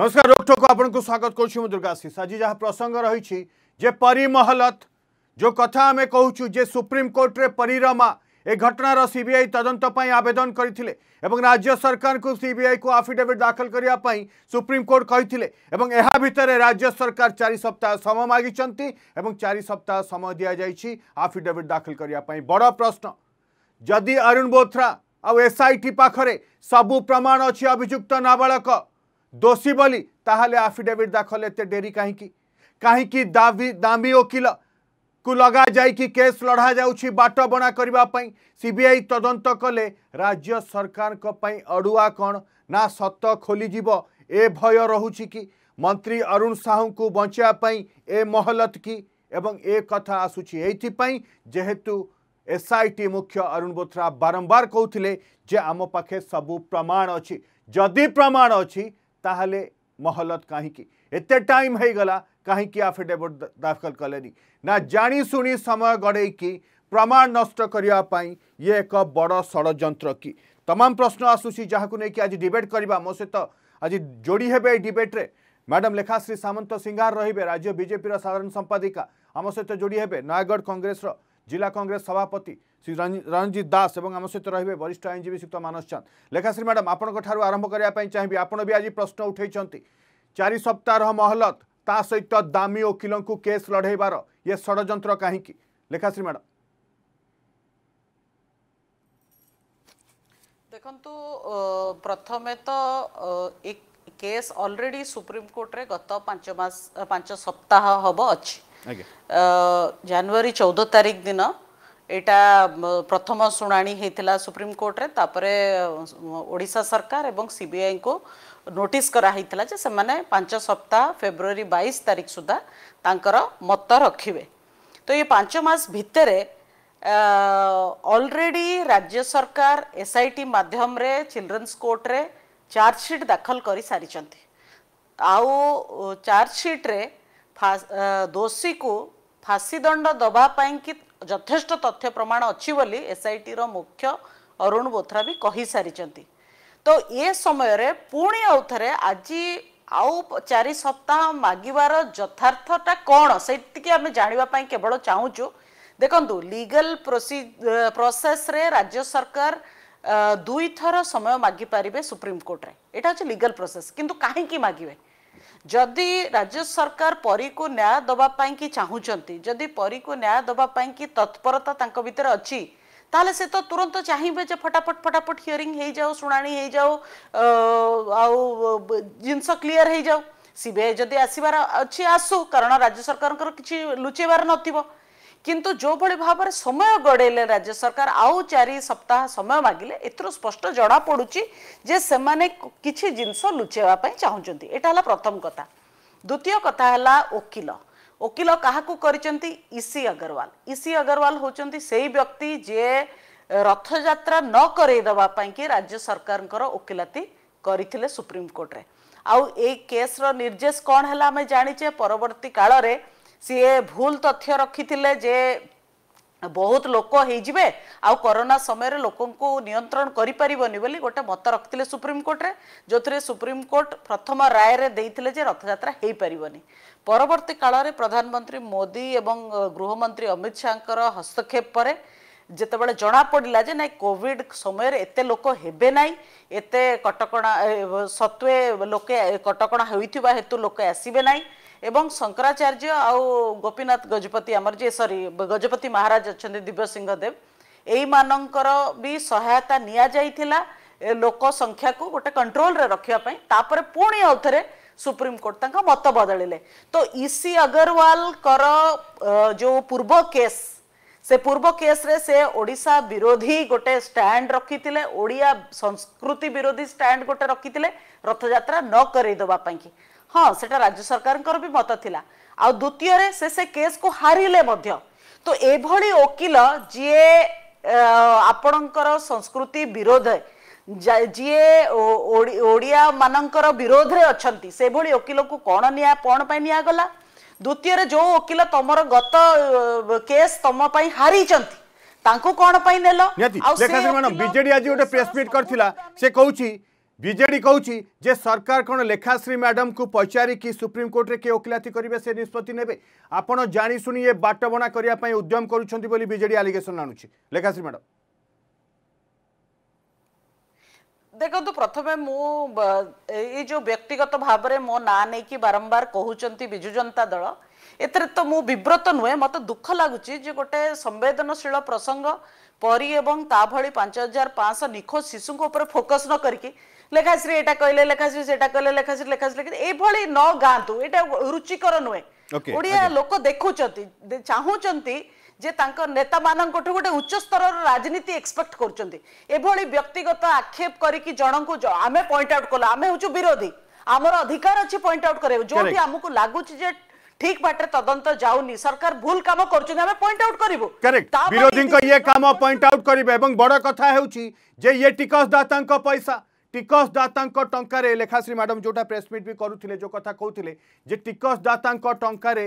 नमस्कार रोकटोक आपको स्वागत कर करशीष आज जहाँ प्रसंग रही परिमहलत जो कथा आम कौ जे सुप्रीमकोर्टे परिरमा यह घटनार सीबीआई तदंत आवेदन करते राज्य सरकार को सीबीआई को आफिडेविट दाखल करने सुप्रीमकोर्ट कही भितर राज्य सरकार चार सप्ताह समय मागिंट चार सप्ताह समय दि जा आफिडेविट दाखल करने बड़ प्रश्न जदि अरुण बोथ्रा आउ आई टी पाखे सबू प्रमाण अच्छी अभिजुक्त नाबाक दोषी बोली ताहले आफिडेविट दाखल एत डेरी कहीं कहीं दावी दामी वकिल को लग जाए कि केस लड़ा जाट बाट बणा करने सीबीआई तदंत कले राज्य सरकार अड़ुआ कण ना सत खोलीजीव ए भय रोचे कि मंत्री अरुण साहू को बचापी ए महलत की एवं ए कथा आसूची एपाई जेहेतु मुख्य अरुण बोथ्रा बारंबार कहते जे आम पाखे सबू प्रमाण अच्छी जदि प्रमाण अच्छी তাহলে মহলত કાહી কি এত টাইম হই গলা કાહી কি আফটেবউট দাফল কলনি না জানি শুনি সময় গড়ই কি প্রমাণ নষ্ট করিয়া পাই ই এক বড় ষড়যন্ত্র কি तमाम প্রশ্ন আসুসি যাহা কো নেকি আজি ডিবেট করিবা মোset আজি জড়ি হেবে এই ডিবেট রে ম্যাডাম লেখাশ্রী সামন্ত সিংহার রহিবে রাজ্য বিজেপিৰ সাধারণ সম্পাদক আমset জড়িত হেবে নয়গড় কংগ্রেসৰ জিলা কংগ্রেস সভাপতি श्री रणजीत दास आम सहित रे वरिष्ठ आईनजीवी श्रीयुक्त मानस चंद लेखाश्री मैडम आपंठार आरंभ करने चाहिए आपड़ भी आज प्रश्न उठाई चारि सप्ताह महलत ता सहित दामी वकिल को केस लड़ेबार ये षड़ कहीं लेखाश्री मैडम ଦେଖନ୍ତୁ ପ୍ରଥମେ ତ ଏ କେସ୍ ଅଲରେଡ଼ି ସୁପ୍ରିମକୋର୍ଟରେ ଗତ ପାଞ୍ଚ ମାସ ପାଞ୍ଚ ସପ୍ତାହ ହେବ ଅଛି ଜାନୁଆରୀ ଚଉଦ ତାରିଖ ଦିନ ଏଇଟା ପ୍ରଥମ ଶୁଣାଣି ହେଇଥିଲା ସୁପ୍ରିମକୋର୍ଟରେ ତାପରେ ଓଡ଼ିଶା ସରକାର ଏବଂ ସିବିଆଇଙ୍କୁ ନୋଟିସ୍ କରାହେଇଥିଲା ଯେ ସେମାନେ ପାଞ୍ଚ ସପ୍ତାହ ଫେବୃଆରୀ ବାଇଶ ତାରିଖ ସୁଦ୍ଧା ତାଙ୍କର ମତ ରଖିବେ ତ ଏ ପାଞ୍ଚ ମାସ ଭିତରେ ଅଲରେଡ଼ି ରାଜ୍ୟ ସରକାର ଏସ୍ଆଇଟି ମାଧ୍ୟମରେ ଚିଲଡ୍ରେନ୍ସ କୋର୍ଟରେ ଚାର୍ଜସିଟ୍ ଦାଖଲ କରିସାରିଛନ୍ତି ଆଉ ଚାର୍ଜସିଟ୍ରେ ଦୋଷୀକୁ ଫାଶୀ ଦଣ୍ଡ ଦେବା ପାଇଁକି ଯଥେଷ୍ଟ ତଥ୍ୟ ପ୍ରମାଣ ଅଛି ବୋଲି ଏସ୍ଆଇଟିର ମୁଖ୍ୟ ଅରୁଣ ବୋଥ୍ରା ବି କହିସାରିଛନ୍ତି ତ ଏ ସମୟରେ ପୁଣି ଆଉ ଥରେ ଆଜି ଆଉ ଚାରି ସପ୍ତାହ ମାଗିବାର ଯଥାର୍ଥଟା କ'ଣ ସେତିକି ଆମେ ଜାଣିବା ପାଇଁ କେବଳ ଚାହୁଁଛୁ ଦେଖନ୍ତୁ ଲିଗାଲ ପ୍ରୋସି ପ୍ରସେସରେ ରାଜ୍ୟ ସରକାର ଦୁଇଥର ସମୟ ମାଗିପାରିବେ ସୁପ୍ରିମକୋର୍ଟରେ ଏଇଟା ହେଉଛି ଲିଗାଲ ପ୍ରୋସେସ୍ କିନ୍ତୁ କାହିଁକି ମାଗିବେ ଯଦି ରାଜ୍ୟ ସରକାର ପରୀକୁ ନ୍ୟାୟ ଦେବା ପାଇଁ କି ଚାହୁଁଛନ୍ତି ଯଦି ପରୀକୁ ନ୍ୟାୟ ଦେବା ପାଇଁ କି ତତ୍ପରତା ତାଙ୍କ ଭିତରେ ଅଛି ତାହେଲେ ସେ ତ ତୁରନ୍ତ ଚାହିଁବେ ଯେ ଫଟାଫଟ ଫଟାଫଟ ହିୟରିଂ ହେଇଯାଉ ଶୁଣାଣି ହେଇଯାଉ ଆଉ ଜିନିଷ କ୍ଲିଅର ହେଇଯାଉ ସିବିଆଇ ଯଦି ଆସିବାର ଅଛି ଆସୁ କାରଣ ରାଜ୍ୟ ସରକାରଙ୍କର କିଛି ଲୁଚେଇବାର ନଥିବ କିନ୍ତୁ ଯେଉଁଭଳି ଭାବରେ ସମୟ ଗଡ଼େଇଲେ ରାଜ୍ୟ ସରକାର ଆଉ ଚାରି ସପ୍ତାହ ସମୟ ମାଗିଲେ ଏଥିରୁ ସ୍ପଷ୍ଟ ଜଣାପଡ଼ୁଛି ଯେ ସେମାନେ କିଛି ଜିନିଷ ଲୁଚାଇବା ପାଇଁ ଚାହୁଁଛନ୍ତି ଏଇଟା ହେଲା ପ୍ରଥମ କଥା ଦ୍ୱିତୀୟ କଥା ହେଲା ଓକିଲ ଓକିଲ କାହାକୁ କରିଛନ୍ତି ଇସି ଅଗ୍ରୱାଲ ଇସି ଅଗ୍ରୱାଲ ହେଉଛନ୍ତି ସେଇ ବ୍ୟକ୍ତି ଯିଏ ରଥଯାତ୍ରା ନ କରେଇ ଦେବା ପାଇଁକି ରାଜ୍ୟ ସରକାରଙ୍କର ଓକିଲାତି କରିଥିଲେ ସୁପ୍ରିମକୋର୍ଟରେ ଆଉ ଏଇ କେସ୍ର ନିର୍ଦ୍ଦେଶ କ'ଣ ହେଲା ଆମେ ଜାଣିଛେ ପରବର୍ତ୍ତୀ କାଳରେ ସିଏ ଭୁଲ ତଥ୍ୟ ରଖିଥିଲେ ଯେ ବହୁତ ଲୋକ ହେଇଯିବେ ଆଉ କରୋନା ସମୟରେ ଲୋକଙ୍କୁ ନିୟନ୍ତ୍ରଣ କରିପାରିବନି ବୋଲି ଗୋଟେ ମତ ରଖିଥିଲେ ସୁପ୍ରିମକୋର୍ଟରେ ଯେଉଁଥିରେ ସୁପ୍ରିମକୋର୍ଟ ପ୍ରଥମ ରାୟରେ ଦେଇଥିଲେ ଯେ ରଥଯାତ୍ରା ହେଇପାରିବନି ପରବର୍ତ୍ତୀ କାଳରେ ପ୍ରଧାନମନ୍ତ୍ରୀ ମୋଦି ଏବଂ ଗୃହମନ୍ତ୍ରୀ ଅମିତ ଶାହାଙ୍କର ହସ୍ତକ୍ଷେପ ପରେ ଯେତେବେଳେ ଜଣାପଡ଼ିଲା ଯେ ନାଇଁ କୋଭିଡ଼ ସମୟରେ ଏତେ ଲୋକ ହେବେ ନାହିଁ ଏତେ କଟକଣା ସତ୍ତ୍ୱେ ଲୋକେ କଟକଣା ହେଉଥିବା ହେତୁ ଲୋକେ ଆସିବେ ନାହିଁ ଏବଂ ଶଙ୍କରାଚାର୍ଯ୍ୟ ଆଉ ଗୋପୀନାଥ ଗଜପତି ଆମର ଯିଏ ସରି ଗଜପତି ମହାରାଜ ଅଛନ୍ତି ଦିବ୍ୟସିଂହ ଦେବ ଏଇମାନଙ୍କର ବି ସହାୟତା ନିଆଯାଇଥିଲା ଲୋକ ସଂଖ୍ୟାକୁ ଗୋଟେ କଣ୍ଟ୍ରୋଲରେ ରଖିବା ପାଇଁ ତାପରେ ପୁଣି ଆଉ ଥରେ ସୁପ୍ରିମକୋର୍ଟ ତାଙ୍କ ମତ ବଦଳିଲେ ତ ଇସି ଅଗରୱାଲଙ୍କର ଯେଉଁ ପୂର୍ବ କେସ୍ ସେ ପୂର୍ବ କେସ୍ରେ ସେ ଓଡ଼ିଶା ବିରୋଧୀ ଗୋଟେ ଷ୍ଟାଣ୍ଡ ରଖିଥିଲେ ଓଡ଼ିଆ ସଂସ୍କୃତି ବିରୋଧୀ ଷ୍ଟାଣ୍ଡ ଗୋଟେ ରଖିଥିଲେ ରଥଯାତ୍ରା ନ କରେଇ ଦେବା ପାଇଁକି ହଁ ସେଟା ରାଜ୍ୟ ସରକାରଙ୍କର ବି ମତ ଥିଲା ଆଉ ଦ୍ୱିତୀୟରେ ସେ ସେ କେସ୍କୁ ହାରିଲେ ମଧ୍ୟ ତ ଏଭଳି ଓକିଲ ଯିଏ ଆପଣଙ୍କର ସଂସ୍କୃତି ବିରୋଧରେ ଯିଏ ଓଡ଼ିଆ ମାନଙ୍କର ବିରୋଧରେ ଅଛନ୍ତି ସେଭଳି ଓକିଲକୁ କ'ଣ ନିଆ କ'ଣ ପାଇଁ ନିଆଗଲା ଦ୍ୱିତୀୟରେ ଯେଉଁ ଓକିଲ ତମର ଗତ କେସ୍ ତମ ପାଇଁ ହାରିଛନ୍ତି ତାଙ୍କୁ କ'ଣ ପାଇଁ ନେଲ ଆଉ ବିଜେଡି ଆଜି ଗୋଟେ ପ୍ରେସ୍ ମିଟ୍ କରିଥିଲା ସେ କହୁଛି ବିଜେଡି କହୁଛି ଯେ ସରକାର କ'ଣ ଲେଖାଶ୍ରୀ ମ୍ୟାଡମ୍ଙ୍କୁ ପଚାରିକି ସୁପ୍ରିମକୋର୍ଟରେ କିଏ ଓକିଲାତି କରିବେ ସେ ନିଷ୍ପତ୍ତି ନେବେ ଆପଣ ଜାଣିଶୁଣି ଏ ବାଟବଣା କରିବା ପାଇଁ ଉଦ୍ୟମ କରୁଛନ୍ତି ବୋଲି ବିଜେଡି ଆଲିଗେସନ୍ ଆଣୁଛି ଲେଖାଶ୍ରୀ ମ୍ୟାଡମ୍ ଦେଖନ୍ତୁ ପ୍ରଥମେ ମୁଁ ଏଇ ଯେଉଁ ବ୍ୟକ୍ତିଗତ ଭାବରେ ମୋ ନାଁ ନେଇକି ବାରମ୍ବାର କହୁଛନ୍ତି ବିଜୁ ଜନତା ଦଳ ଏଥିରେ ତ ମୁଁ ବିବ୍ରତ ନୁହେଁ ମୋତେ ଦୁଃଖ ଲାଗୁଛି ଯେ ଗୋଟେ ସମ୍ବେଦନଶୀଳ ପ୍ରସଙ୍ଗ ପରି ଏବଂ ତା ଭଳି ପାଞ୍ଚ ହଜାର ପାଞ୍ଚଶହ ନିଖୋଜ ଶିଶୁଙ୍କ ଉପରେ ଫୋକସ୍ ନ କରିକି ଲେଖାଶ୍ରୀ ଏଇଟା କହିଲେ ଲେଖାଶ୍ରୀ ସେଟା କହିଲେ ଲେଖାଶ୍ରୀ ଲେଖାଶ୍ରୀ ଲେଖି ଏଭଳି ନ ଗାଆନ୍ତୁ ଏଇଟା ରୁଚିକର ନୁହେଁ ଓଡ଼ିଆ ଲୋକ ଦେଖୁଛନ୍ତି ଚାହୁଁଛନ୍ତି ଯେ ତାଙ୍କ ନେତାମାନଙ୍କଠୁ ଗୋଟେ ଉଚ୍ଚସ୍ତରର ରାଜନୀତି ଏକ୍ସପେକ୍ଟ କରୁଛନ୍ତି ଏଭଳି ବ୍ୟକ୍ତିଗତ ଆକ୍ଷେପ କରିକି ଜଣଙ୍କୁ ଆମେ ପଏଣ୍ଟ ଆଉଟ୍ କଲୁ ଆମେ ହେଉଛୁ ବିରୋଧୀ ଆମର ଅଧିକାର ଅଛି ପଏଣ୍ଟ ଆଉଟ୍ କରିବାକୁ ଯୋଉଠି ଆମକୁ ଲାଗୁଛି ଯେ ঠিক বাটে তদন্ত যাওনি সরকার ভুল কাম করছেন আমি পয়েন্ট আউট করিবু করেক্ট বিরোধীଙ୍କ ইয়ে কাম পয়েন্ট আউট করিবে এবং বড় কথা হেউচি যে ইয়ে টিকসদাতাଙ୍କ পয়সা टिकस टिकसदाता टेखाश्री मैडम जो प्रेसमिट भी करुते जो कथा कहते दाता टकर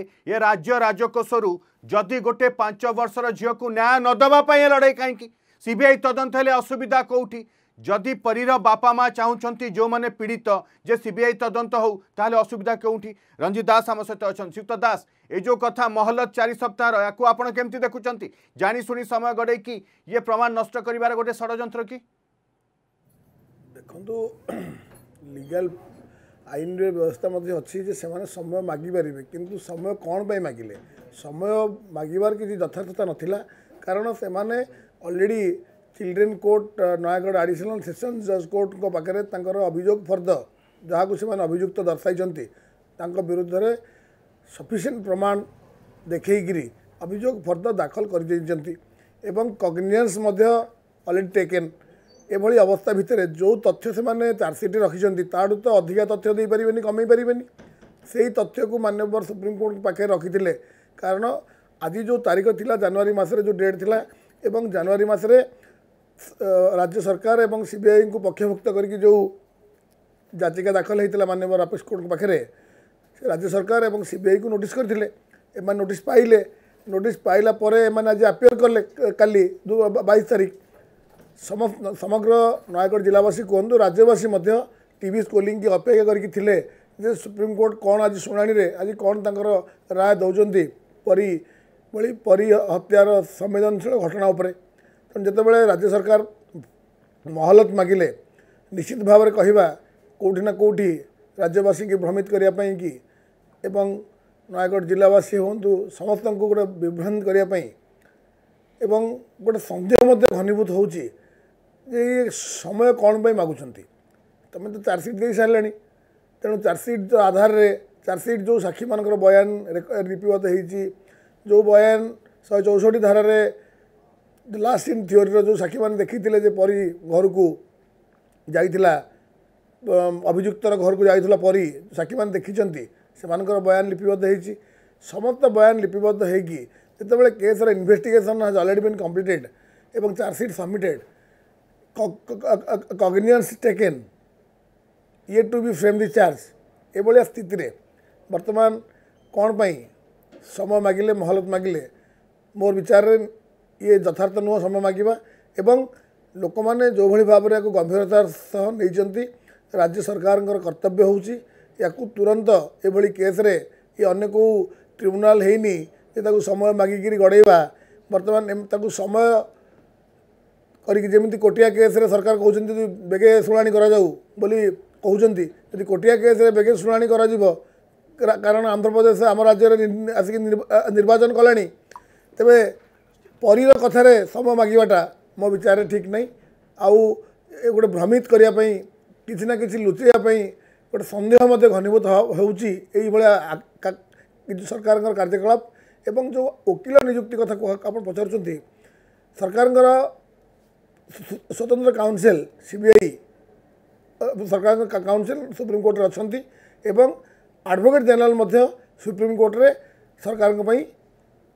राज्य राजकोषर जदि गोटे पांच वर्ष झील को न्याय नदवापाई लड़ाई कहीं सीबीआई तदंत हेल्ले असुविधा कौटी जदि परीर बापा माँ चाहूँ जो मैंने पीड़ित जे सीबीआई तदंत हो असुविधा कौटी रंजित दास आम सहित अच्छे श्रीयुक्त दास यो कथ महलत चार सप्ताह या आपत देखुं जाणीशु समय गड़े कि ये प्रमाण नष्ट कर गोटे षड़ कि ଦେଖନ୍ତୁ ଲିଗାଲ ଆଇନରେ ବ୍ୟବସ୍ଥା ମଧ୍ୟ ଅଛି ଯେ ସେମାନେ ସମୟ ମାଗିପାରିବେ କିନ୍ତୁ ସମୟ କ'ଣ ପାଇଁ ମାଗିଲେ ସମୟ ମାଗିବାର କିଛି ଯଥାର୍ଥତା ନଥିଲା କାରଣ ସେମାନେ already children court Nayagarh additional session ଜଜ୍ କୋର୍ଟଙ୍କ ପାଖରେ ତାଙ୍କର ଅଭିଯୋଗ ଫର୍ଦ ଯାହାକୁ ସେମାନେ ଅଭିଯୁକ୍ତ ଦର୍ଶାଇଛନ୍ତି ତାଙ୍କ ବିରୁଦ୍ଧରେ ସଫିସିଏଣ୍ଟ ପ୍ରମାଣ ଦେଖେଇକିରି ଅଭିଯୋଗ ଫର୍ଦ ଦାଖଲ କରିଦେଇଛନ୍ତି ଏବଂ କଗ୍ନିଏନ୍ସ ମଧ୍ୟ ଅଲରେଡ଼ି ଟେକେନ୍ ଏଭଳି ଅବସ୍ଥା ଭିତରେ ଯେଉଁ ତଥ୍ୟ ସେମାନେ ଚାର୍ଜସିଟ୍ରେ ରଖିଛନ୍ତି ତାଠୁ ତ ଅଧିକା ତଥ୍ୟ ଦେଇପାରିବେନି କମେଇ ପାରିବେନି ସେଇ ତଥ୍ୟକୁ ମାନ୍ୟବର ସୁପ୍ରିମକୋର୍ଟ ପାଖରେ ରଖିଥିଲେ କାରଣ ଆଜି ଯେଉଁ ତାରିଖ ଥିଲା ଜାନୁଆରୀ ମାସରେ ଯେଉଁ ଡେଟ୍ ଥିଲା ଏବଂ ଜାନୁଆରୀ ମାସରେ ରାଜ୍ୟ ସରକାର ଏବଂ ସିବିଆଇଙ୍କୁ ପକ୍ଷଭୁକ୍ତ କରିକି ଯେଉଁ ଯାଚିକା ଦାଖଲ ହୋଇଥିଲା ମାନ୍ୟବର ରାପେଶ କୋର୍ଟଙ୍କ ପାଖରେ ସେ ରାଜ୍ୟ ସରକାର ଏବଂ ସିବିଆଇକୁ ନୋଟିସ୍ କରିଥିଲେ ଏମାନେ ନୋଟିସ୍ ପାଇଲେ ନୋଟିସ୍ ପାଇଲା ପରେ ଏମାନେ ଆଜି ଆପିୟର କଲେ କାଲି ବାଇଶ ତାରିଖ समग्र ନୟାଗଡ଼ ଜିଲ୍ଲାବାସୀ କୁହନ୍ତୁ ରାଜ୍ୟବାସୀ ମଧ୍ୟ ଟିଭି ସ୍କୋଲିଂକି ଅପେକ୍ଷା କରିକି ଥିଲେ ଯେ ସୁପ୍ରିମକୋର୍ଟ କ'ଣ ଆଜି ଶୁଣାଣିରେ ଆଜି କ'ଣ ତାଙ୍କର ରାୟ ଦେଉଛନ୍ତି ପରି ଭଳି ପରି ହତ୍ୟାର ସମ୍ବେଦନଶୀଳ ଘଟଣା ଉପରେ ତେଣୁ ଯେତେବେଳେ ରାଜ୍ୟ ସରକାର ମହଲତ ମାଗିଲେ ନିଶ୍ଚିତ ଭାବରେ କହିବା କେଉଁଠି ନା କେଉଁଠି ରାଜ୍ୟବାସୀଙ୍କୁ ଭ୍ରମିତ କରିବା ପାଇଁ କି ଏବଂ ନୟାଗଡ଼ ଜିଲ୍ଲାବାସୀ ହୁଅନ୍ତୁ ସମସ୍ତଙ୍କୁ ଗୋଟେ ବିଭ୍ରାନ୍ତ କରିବା ପାଇଁ ଏବଂ ଗୋଟେ ସନ୍ଦେହ ମଧ୍ୟ ଘନୀଭୂତ ହେଉଛି ଯେ ସମୟ କ'ଣ ପାଇଁ ମାଗୁଛନ୍ତି ତୁମେ ତ ଚାର୍ଜସିଟ୍ ଦେଇସାରିଲେଣି ତେଣୁ ଚାର୍ଜସିଟ୍ ଆଧାରରେ ଚାର୍ଜସିଟ୍ ଯେଉଁ ସାକ୍ଷୀମାନଙ୍କର ବୟାନ ଲିପିବଦ୍ଧ ହେଇଛି ଯେଉଁ ବୟାନ ଶହେ ଚଉଷଠି ଧାରାରେ ଲାଷ୍ଟ ଇନ୍ ଥିଓରିର ଯେଉଁ ସାକ୍ଷୀମାନେ ଦେଖିଥିଲେ ଯେ ପରି ଘରକୁ ଯାଇଥିଲା ଅଭିଯୁକ୍ତର ଘରକୁ ଯାଇଥିଲା ପରି ସାକ୍ଷୀମାନେ ଦେଖିଛନ୍ତି ସେମାନଙ୍କର ବୟାନ ଲିପିବଦ୍ଧ ହେଇଛି ସମସ୍ତ ବୟାନ ଲିପିବଦ୍ଧ ହେଇକି ଯେତେବେଳେ କେସ୍ର investigation has already been completed ଏବଂ chargesheet submitted cognizance taken yet to be frame the charge ଏଭଳିଆ ସ୍ଥିତିରେ ବର୍ତ୍ତମାନ କ'ଣ ପାଇଁ ସମୟ ମାଗିଲେ ମହଲତ ମାଗିଲେ ମୋର ବିଚାରରେ ଇଏ ଯଥାର୍ଥ ନୁହଁ ସମୟ ମାଗିବା ଏବଂ ଲୋକମାନେ ଯେଉଁଭଳି ଭାବରେ ଏହାକୁ ଗମ୍ଭୀରତାର ସହ ନେଇଛନ୍ତି ରାଜ୍ୟ ସରକାରଙ୍କର କର୍ତ୍ତବ୍ୟ ହେଉଛି ୟାକୁ ତୁରନ୍ତ ଏଭଳି କେସ୍ରେ ଇଏ ଅନ୍ୟ କେଉଁ ଟ୍ରିବ୍ୟୁନାଲ୍ ହେଇନି ଯେ ତାକୁ ସମୟ ମାଗିକିରି ଗଡ଼େଇବା ବର୍ତ୍ତମାନ ତାକୁ ସମୟ କରିକି ଯେମିତି କୋଟିଆ କେସ୍ରେ ସରକାର କହୁଛନ୍ତି ବେଗେ ଶୁଣାଣି କରାଯାଉ ବୋଲି କହୁଛନ୍ତି ଯଦି କୋଟିଆ କେସ୍ରେ ବେଗେ ଶୁଣାଣି କରାଯିବ କାରଣ ଆନ୍ଧ୍ରପ୍ରଦେଶ ଆମ ରାଜ୍ୟରେ ଆସିକି ନିର୍ବାଚନ କଲାଣି ତେବେ ପରିର କଥାରେ ସମୟ ମାଗିବାଟା ମୋ ବିଚାରରେ ଠିକ୍ ନାହିଁ ଆଉ ଗୋଟେ ଭ୍ରମିତ କରିବା ପାଇଁ କିଛି ନା କିଛି ଲୁଚେଇବା ପାଇଁ ଗୋଟେ ସନ୍ଦେହ ମଧ୍ୟ ଘନୀଭୂତ ହେଉଛି ଏଇଭଳିଆ କିନ୍ତୁ ସରକାରଙ୍କର କାର୍ଯ୍ୟକଳାପ ଏବଂ ଯେଉଁ ଓକିଲ ନିଯୁକ୍ତି କଥା ଆପଣ ପଚାରୁଛନ୍ତି ସରକାରଙ୍କର ସ୍ୱତନ୍ତ୍ର କାଉନସିଲ୍ ସିବିଆଇ ସରକାରଙ୍କ କାଉନସିଲ୍ ସୁପ୍ରିମକୋର୍ଟରେ ଅଛନ୍ତି ଏବଂ ଆଡ଼ଭୋକେଟ୍ ଜେନେରାଲ୍ ମଧ୍ୟ ସୁପ୍ରିମକୋର୍ଟରେ ସରକାରଙ୍କ ପାଇଁ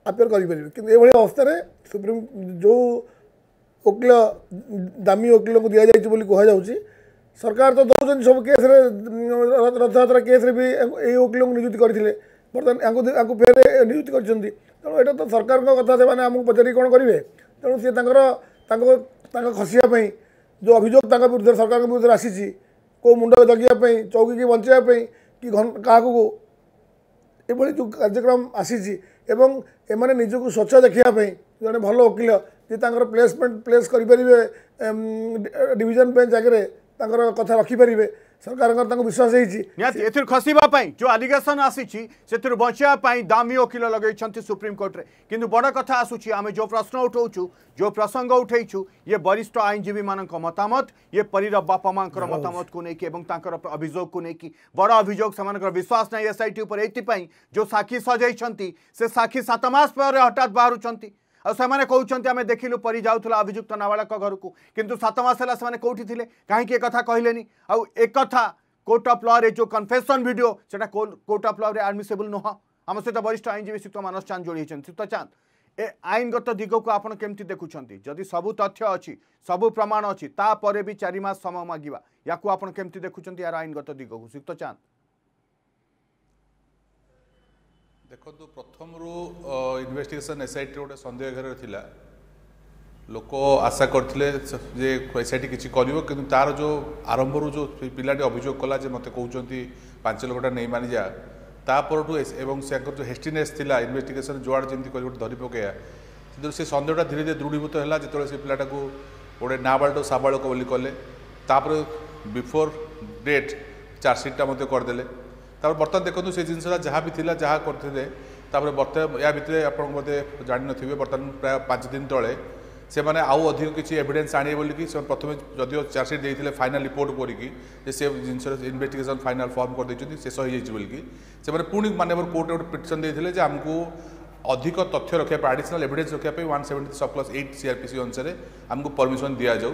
ଆପିଲ୍ କରିପାରିବେ କିନ୍ତୁ ଏଭଳି ଅବସ୍ଥାରେ ସୁପ୍ରିମ ଯେଉଁ ଓକିଲ ଦାମୀ ଓକିଲଙ୍କୁ ଦିଆଯାଇଛି ବୋଲି କୁହାଯାଉଛି ସରକାର ତ ଦେଉଛନ୍ତି ସବୁ କେସ୍ରେ ରଥଯାତ୍ରା କେସ୍ରେ ବି ଏଇ ଓକିଲଙ୍କୁ ନିଯୁକ୍ତି କରିଥିଲେ ବର୍ତ୍ତମାନ ୟାଙ୍କୁ ୟାଙ୍କୁ ଫେରେ ନିଯୁକ୍ତି କରିଛନ୍ତି ତେଣୁ ଏଇଟା ତ ସରକାରଙ୍କ କଥା ସେମାନେ ଆମକୁ ପଚାରିକି କ'ଣ କରିବେ ତେଣୁ ସିଏ ତାଙ୍କର ତାଙ୍କ ତାଙ୍କ ଖସିବା ପାଇଁ ଯେଉଁ ଅଭିଯୋଗ ତାଙ୍କ ବିରୁଦ୍ଧରେ ସରକାରଙ୍କ ବିରୁଦ୍ଧରେ ଆସିଛି କେଉଁ ମୁଣ୍ଡ ଜଗିବା ପାଇଁ ଚୌକିକି ବଞ୍ଚାଇବା ପାଇଁ କି କାହାକୁ ଏଭଳି ଯେଉଁ କାର୍ଯ୍ୟକ୍ରମ ଆସିଛି ଏବଂ ଏମାନେ ନିଜକୁ ସ୍ୱଚ୍ଛ ଦେଖିବା ପାଇଁ ଜଣେ ଭଲ ଓକିଲ ଯିଏ ତାଙ୍କର ପ୍ଲେସମେଣ୍ଟ ପ୍ଲେସ୍ କରିପାରିବେ ଡିଭିଜନ ବେଞ୍ଚ ଆଗରେ ତାଙ୍କର କଥା ରଖିପାରିବେ सरकार विश्वास खसवाई जो आलिगेसन आसी बचापी दामी वकिल लगे सुप्रीमकोर्टे कि बड़ कथ आसमें जो प्रश्न उठाऊ जो प्रसंग उठेचु ये वरिष्ठ आईनजीवी मान मतामत ये परीर बापा माँ मतामत को लेकिन अभोग को लेकिन बड़ अभोग से विश्वास ना एस आई टी ये जो साक्षी सजाई से साक्षी सतमास हटात बाहर आने कहते आम लु परी जाऊला अभुक्त नाबाड़क घर को कितु सतमासने कौटी थे कहीं एक कहले एक कोर्ट अफ लॉ जो कन्फेसन भिड से कोर्ट अफ लॉ रे नुह आम सहित वरिष्ठ आईनजीवी सुक्त मानस चांद जोड़ होती चांद ए आईनगत दिगक को केमती देखुं जदि सबू तथ्य अच्छी सबू प्रमाण अच्छी तापर भी चारिमास समय मागवा या देखुं यार आईनगत दिगक श्रीयुक्त चांद ଦେଖନ୍ତୁ ପ୍ରଥମରୁ ଇନଭେଷ୍ଟିଗେସନ୍ ଏସ୍ଆଇଟିର ଗୋଟେ ସନ୍ଦେହ ଘେରରେ ଥିଲା ଲୋକ ଆଶା କରିଥିଲେ ଯେ ଏସ୍ଆଇଟି କିଛି କରିବ କିନ୍ତୁ ତାର ଯେଉଁ ଆରମ୍ଭରୁ ଯେଉଁ ପିଲାଟି ଅଭିଯୋଗ କଲା ଯେ ମୋତେ କହୁଛନ୍ତି ପାଞ୍ଚ ଲୋକଟା ନେଇ ଯା ତାପରଠୁ ଏବଂ ସେଙ୍କର ଯେଉଁ ହେଷ୍ଟିନେସ୍ ଥିଲା ଇନଭେଷ୍ଟିଗେସନ୍ ଯୁଆଡ଼େ ଯେମିତି କରି ଗୋଟେ ଧରି ପକାଇବା କିନ୍ତୁ ସେ ସନ୍ଦେହଟା ଧୀରେ ଧୀରେ ଦୃଢ଼ୀଭୂତ ହେଲା ଯେତେବେଳେ ସେ ପିଲାଟାକୁ ଗୋଟେ ନାବାଳକ ସାବାଳକ ବୋଲି କଲେ ତାପରେ ବିଫୋର୍ ଡେଟ୍ ଚାର୍ଜସିଟ୍ଟା ମଧ୍ୟ କରିଦେଲେ ତାପରେ ବର୍ତ୍ତମାନ ଦେଖନ୍ତୁ ସେ ଜିନିଷଟା ଯାହା ବି ଥିଲା ଯାହା କରିଥିଲେ ତାପରେ ବର୍ତ୍ତମାନ ୟା ଭିତରେ ଆପଣ ବୋଧେ ଜାଣିନଥିବେ ବର୍ତ୍ତମାନ ପ୍ରାୟ ପାଞ୍ଚ ଦିନ ତଳେ ସେମାନେ ଆଉ ଅଧିକ କିଛି ଏଭିଡେନ୍ସ ଆଣିବେ ବୋଲିକି ସେମାନେ ପ୍ରଥମେ ଯଦିଓ ଚାର୍ଜସିଟ୍ ଦେଇଥିଲେ ଫାଇନାଲ୍ ରିପୋର୍ଟ କରିକି ଯେ ସେ ଜିନିଷର ଇନଭେଷ୍ଟିଗେସନ୍ ଫାଇନାଲ୍ ଫର୍ମ କରିଦେଇଛନ୍ତି ଶେଷ ହେଇଯାଇଛି ବୋଲିକି ସେମାନେ ପୁଣି ମାନ୍ୟବର କୋର୍ଟରେ ଗୋଟେ ପିଟିସନ୍ ଦେଇଥିଲେ ଯେ ଆମକୁ ଅଧିକ ତଥ୍ୟ ରଖିବା ପାଇଁ ଆଡ଼ିସନାଲ୍ ଏଭିଡେନ୍ସ ରଖିବା ପାଇଁ one seventy sub plus eight CrPC ଅନୁସାରେ ଆମକୁ ପରମିସନ୍ ଦିଆଯାଉ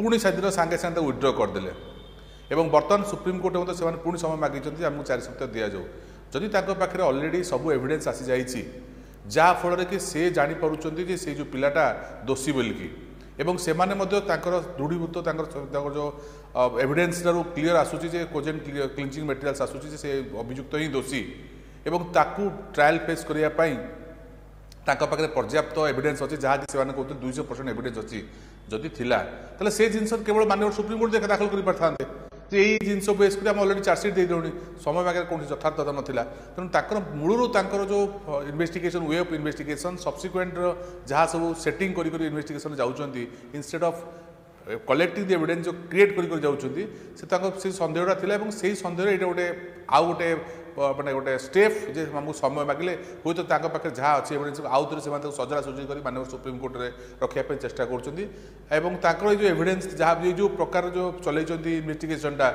ପୁଣି ସେଦିନ ସାଙ୍ଗେ ସାଙ୍ଗେ ତାକୁ ୱିଡ୍ର କରିଦେଲେ এবং ବର୍ତ୍ତମାନ ସୁପ୍ରିମକୋର୍ଟରେ ମଧ୍ୟ ସେମାନେ ପୁଣି ସମୟ ମାଗିଛନ୍ତି ଯେ ଆମକୁ ଚାରି ସପ୍ତାହ ଦିଆଯାଉ ଯଦି ତାଙ୍କ ପାଖରେ ଅଲରେଡ଼ି ସବୁ ଏଭିଡେନ୍ସ ଆସିଯାଇଛି ଯାହାଫଳରେ କି ସେ ଜାଣିପାରୁଛନ୍ତି ଯେ ସେ ଯେଉଁ ପିଲାଟା ଦୋଷୀ ବୋଲିକି ଏବଂ ସେମାନେ ମଧ୍ୟ ତାଙ୍କର ଦୃଢ଼ୀଭୂତ ତାଙ୍କର ତାଙ୍କର ଯେଉଁ ଏଭିଡେନ୍ସଟାରୁ କ୍ଲିଅର୍ ଆସୁଛି ଯେ କୋଜେନ୍ କ୍ଲିଞ୍ଚିଂ ମେଟେରିଆଲ୍ସ ଆସୁଛି ଯେ ସେ ଅଭିଯୁକ୍ତ ହିଁ ଦୋଷୀ ଏବଂ ତାକୁ ଟ୍ରାଏଲ୍ ଫେସ୍ କରିବା ପାଇଁ ତାଙ୍କ ପାଖରେ ପର୍ଯ୍ୟାପ୍ତ ଏଭିଡେନ୍ସ ଅଛି ଯାହାକି ସେମାନେ କହୁଛନ୍ତି ଦୁଇଶହ ପରସେଣ୍ଟ ଏଭିଡେନ୍ସ ଅଛି ଯଦି ଥିଲା ତାହେଲେ ସେ ଜିନିଷ କେବଳ ମାନ୍ୟବର ସୁପ୍ରିମକୋର୍ଟ ଦେଖା ଦାଖଲ କରିପାରିଥାନ୍ତେ এই ଜିନିଷ ବେସ୍କରି ଆମେ ଅଲରେଡ଼ି ଚାର୍ଜସିଟ୍ ଦେଇଦେଲୁଣି ସମୟ ପାଖରେ କୌଣସି ଯଥାର୍ଥତା ନଥିଲା ତେଣୁ ତାଙ୍କର ମୂଳରୁ ତାଙ୍କର ଯେଉଁ ଇନଭେଷ୍ଟିଗେସନ୍ ୱେ ଅଫ୍ ଇନଭେଷ୍ଟିଗେସନ୍ ସବସିକ୍ୱେଣ୍ଟର ଯାହା ସବୁ ସେଟିଂ କରି କରି ଇନଭେଷ୍ଟିଗେସନ୍ ଯାଉଛନ୍ତି instead of collecting the evidence ଯେଉଁ କ୍ରିଏଟ୍ କରି କରି ଯାଉଛନ୍ତି ସେ ତାଙ୍କ ସେ ସନ୍ଦେହଟା ଥିଲା ଏବଂ ସେଇ ସନ୍ଦେହରେ ଏଇଟା ଗୋଟେ ଆଉ ଗୋଟେ ମାନେ ଗୋଟେ ଷ୍ଟେପ୍ ଯେ ଆମକୁ ସମୟ ମାଗିଲେ ହୁଏତ ତାଙ୍କ ପାଖରେ ଯାହା ଅଛି ଏଭିଡେନ୍ସ ଆଉ ଥରେ ସେମାନେ ତାକୁ ସଜଡ଼ା ସଜଡ଼ି କରି ମାନ୍ୟବର ସୁପ୍ରିମକୋର୍ଟରେ ରଖିବା ପାଇଁ ଚେଷ୍ଟା କରୁଛନ୍ତି ଏବଂ ତାଙ୍କର ଏଇ ଯେଉଁ ଏଭିଡେନ୍ସ ଯାହା ଏଇ ଯେଉଁ ପ୍ରକାର ଯେଉଁ ଚଲେଇଛନ୍ତି ଇନଭେଷ୍ଟିଗେସନ୍ଟା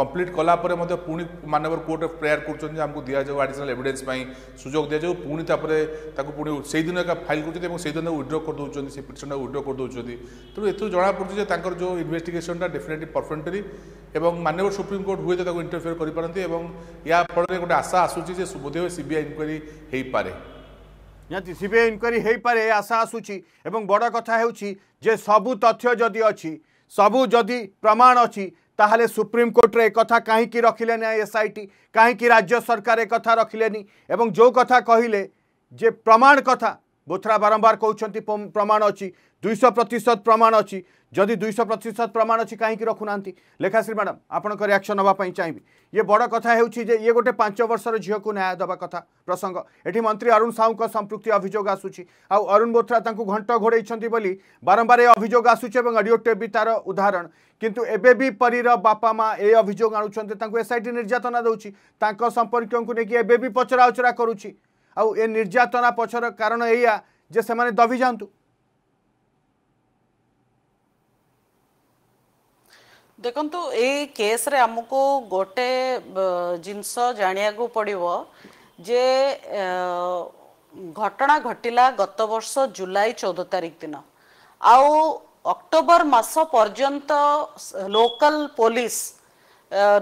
କମ୍ପ୍ଲିଟ୍ କଲା ପରେ ମଧ୍ୟ ପୁଣି ମାନ୍ୟବର କୋର୍ଟରେ ପ୍ରେୟାର କରୁଛନ୍ତି ଆମକୁ ଦିଆଯାଉ ଆଡ଼ିସନାଲ୍ ଏଭିଡେନ୍ସ ପାଇଁ ସୁଯୋଗ ଦିଆଯାଉ ପୁଣି ତାପରେ ତାକୁ ପୁଣି ସେଇଦିନ ଏକା ଫାଇଲ୍ କରୁଛନ୍ତି ଏବଂ ସେଇଦିନ ୱିଡ୍ର କରିଦେଉଛନ୍ତି ସେ ପିଟିସନ୍ଟା ୱିଡ୍ର କରିଦେଉଛନ୍ତି ତେଣୁ ଏଥିରୁ ଜଣାପଡ଼ୁଛି ଯେ ତାଙ୍କର ଯେଉଁ ଇନଭେଷ୍ଟିଗେସନ୍ଟା ଡେଫିନେଟଲି ପରଫେଣ୍ଟରି ଏବଂ ମାନ୍ୟବର ସୁପ୍ରିମକୋର୍ଟ ହୁଏତ ତାକୁ ଇଣ୍ଟରଫିୟର କରିପାରନ୍ତି ଏବଂ ଏହା ଫଳରେ ଗୋଟେ ଗୋଟେ ଆଶା ଆସୁଛି ଯେ ସି ବି ଆଇ ଇନକ୍ୱାରୀ ହେଇପାରେ ନିହାତି ଆଇ ଇନକ୍ୱାରୀ ହେଇପାରେ ଆଶା ଆସୁଛି ଏବଂ ବଡ଼ କଥା ହେଉଛି ଯେ ସବୁ ତଥ୍ୟ ଯଦି ଅଛି ସବୁ ଯଦି ପ୍ରମାଣ ଅଛି ତାହେଲେ ସୁପ୍ରିମକୋର୍ଟରେ ଏକଥା କାହିଁକି ରଖିଲେନି ଏସ୍ ଆଇ ଟି କାହିଁକି ରାଜ୍ୟ ସରକାର ଏକଥା ରଖିଲେନି ଏବଂ ଯେଉଁ କଥା କହିଲେ ଯେ ପ୍ରମାଣ କଥା ବୋଥ୍ରା ବାରମ୍ବାର କହୁଛନ୍ତି ପ୍ରମାଣ ଅଛି ଦୁଇଶହ ପ୍ରତିଶତ ପ୍ରମାଣ ଅଛି ଯଦି ଦୁଇଶହ ପ୍ରତିଶତ ପ୍ରମାଣ ଅଛି କାହିଁକି ରଖୁନାହାନ୍ତି ଲେଖାଶ୍ରୀ ମ୍ୟାଡ଼ାମ୍ ଆପଣଙ୍କ ରିଆକ୍ସନ୍ ନେବା ପାଇଁ ଚାହିଁବି ଇଏ ବଡ଼ କଥା ହେଉଛି ଯେ ଇଏ ଗୋଟେ ପାଞ୍ଚ ବର୍ଷର ଝିଅକୁ ନ୍ୟାୟ ଦେବା କଥା ପ୍ରସଙ୍ଗ ଏଠି ମନ୍ତ୍ରୀ ଅରୁଣ ସାହୁଙ୍କ ସମ୍ପୃକ୍ତି ଅଭିଯୋଗ ଆସୁଛି ଆଉ ଅରୁଣ ବୋଥ୍ରା ତାଙ୍କୁ ଘଣ୍ଟ ଘୋଡ଼େଇଛନ୍ତି ବୋଲି ବାରମ୍ବାର ଏ ଅଭିଯୋଗ ଆସୁଛି ଏବଂ ଅଡ଼ିଓ ଟେପ୍ ବି ତା'ର ଉଦାହରଣ କିନ୍ତୁ ଏବେ ବି ପରୀର ବାପା ମା ଏ ଅଭିଯୋଗ ଆଣୁଛନ୍ତି ତାଙ୍କୁ ଏସ୍ଆଇଟି ନିର୍ଯାତନା ଦେଉଛି ତାଙ୍କ ସମ୍ପର୍କୀୟଙ୍କୁ ନେଇକି ଏବେ ବି ପଚରାଉଚରା କରୁଛି আউ এ নির্যাতনা পছর কারণ এইয়া যে সেমানে দবি যাঁতু ଦେଖନ୍ତୁ ଏଇ କେସ୍ରେ ଆମକୁ ଗୋଟେ ଜିନିଷ ଜାଣିବାକୁ ପଡ଼ିବ ଯେ ଘଟଣା ଘଟିଲା ଗତ ବର୍ଷ ଜୁଲାଇ ଚଉଦ ତାରିଖ ଦିନ ଆଉ ଅକ୍ଟୋବର ମାସ ପର୍ଯ୍ୟନ୍ତ ଲୋକାଲ ପୋଲିସ